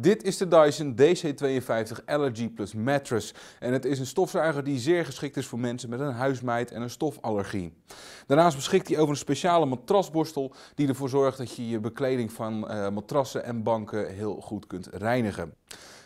Dit is de Dyson DC52 Allergy Plus Mattress en het is een stofzuiger die zeer geschikt is voor mensen met een huismeid en een stofallergie. Daarnaast beschikt hij over een speciale matrasborstel die ervoor zorgt dat je je bekleding van eh, matrassen en banken heel goed kunt reinigen.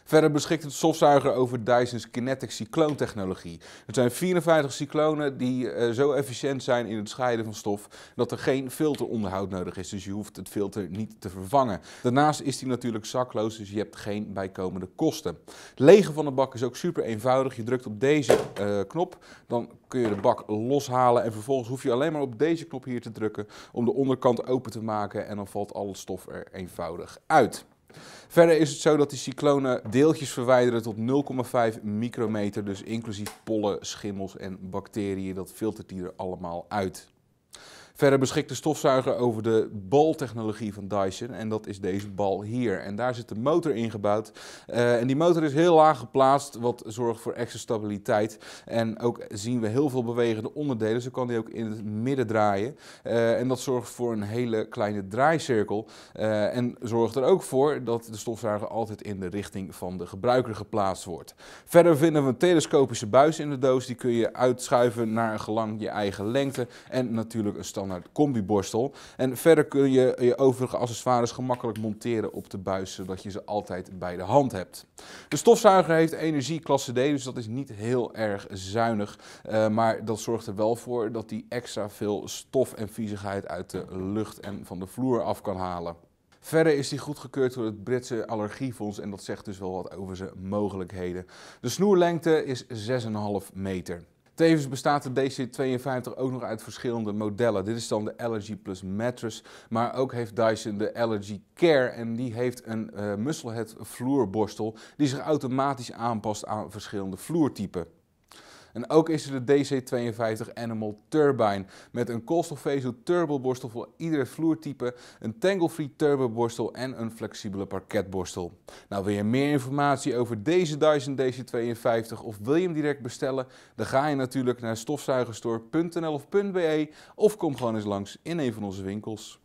Verder beschikt het stofzuiger over Dyson's Kinetic Cyclone technologie. Het zijn 54 cyclonen die eh, zo efficiënt zijn in het scheiden van stof dat er geen filteronderhoud nodig is. Dus je hoeft het filter niet te vervangen. Daarnaast is die natuurlijk zakloos, dus je hebt geen bijkomende kosten. Het legen van de bak is ook super eenvoudig. Je drukt op deze eh, knop, dan kun je de bak loshalen en vervolgens hoef je alleen maar op deze knop hier te drukken om de onderkant open te maken en dan valt al het stof er eenvoudig uit. Verder is het zo dat die cyclonen deeltjes verwijderen tot 0,5 micrometer, dus inclusief pollen, schimmels en bacteriën. Dat filtert die er allemaal uit. Verder beschikt de stofzuiger over de baltechnologie van Dyson en dat is deze bal hier. En daar zit de motor ingebouwd uh, en die motor is heel laag geplaatst wat zorgt voor extra stabiliteit. En ook zien we heel veel bewegende onderdelen, zo kan die ook in het midden draaien. Eh, en dat zorgt voor een hele kleine draaicirkel eh, en zorgt er ook voor dat de stofzuiger altijd in de richting van de gebruiker geplaatst wordt. Verder vinden we een telescopische buis in de doos, die kun je uitschuiven naar gelang je eigen lengte en natuurlijk een stabiliteit standaard combi-borstel. En verder kun je je overige accessoires gemakkelijk monteren op de buis, zodat je ze altijd bij de hand hebt. De stofzuiger heeft energieklasse D, dus dat is niet heel erg zuinig. Eh, maar dat zorgt er wel voor dat hij extra veel stof en viezigheid uit de lucht en van de vloer af kan halen. Verder is die goedgekeurd door het Britse Allergiefonds en dat zegt dus wel wat over zijn mogelijkheden. De snoerlengte is 6,5 meter. Tevens bestaat de DC52 ook nog uit verschillende modellen. Dit is dan de Allergy Plus Mattress, maar ook heeft Dyson de Allergy Care en die heeft een uh, eh, musselhead vloerborstel die zich automatisch aanpast aan verschillende vloertypen. En ook is er de DC52 Animal Turbine met een koolstofvezel turboborstel voor iedere vloertype, een tangle-free turboborstel en een flexibele parketborstel. Nou, wil je meer informatie over deze Dyson DC52 of wil je hem direct bestellen? Dan ga je natuurlijk naar stofzuigerstore.nl of .be of kom gewoon eens langs in een van onze winkels.